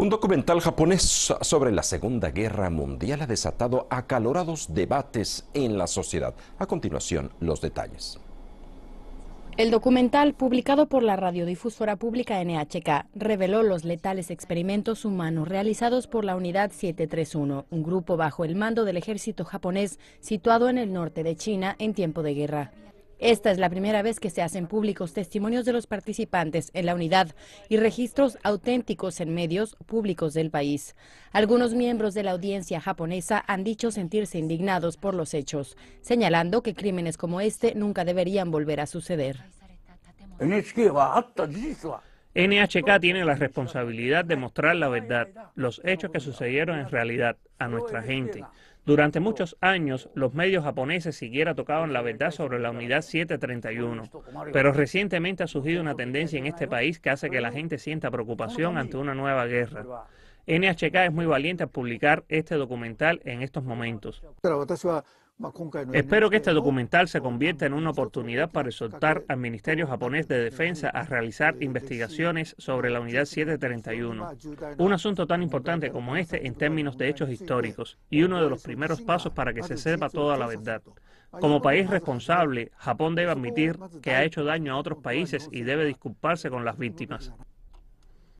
Un documental japonés sobre la Segunda Guerra Mundial ha desatado acalorados debates en la sociedad. A continuación, los detalles. El documental, publicado por la radiodifusora pública NHK, reveló los letales experimentos humanos realizados por la Unidad 731, un grupo bajo el mando del ejército japonés situado en el norte de China en tiempo de guerra. Esta es la primera vez que se hacen públicos testimonios de los participantes en la unidad y registros auténticos en medios públicos del país. Algunos miembros de la audiencia japonesa han dicho sentirse indignados por los hechos, señalando que crímenes como este nunca deberían volver a suceder. NHK tiene la responsabilidad de mostrar la verdad, los hechos que sucedieron en realidad a nuestra gente. Durante muchos años, los medios japoneses siquiera tocaban la verdad sobre la unidad 731, pero recientemente ha surgido una tendencia en este país que hace que la gente sienta preocupación ante una nueva guerra. NHK es muy valiente al publicar este documental en estos momentos. Espero que este documental se convierta en una oportunidad para exhortar al Ministerio japonés de Defensa a realizar investigaciones sobre la Unidad 731, un asunto tan importante como este en términos de hechos históricos y uno de los primeros pasos para que se sepa toda la verdad. Como país responsable, Japón debe admitir que ha hecho daño a otros países y debe disculparse con las víctimas.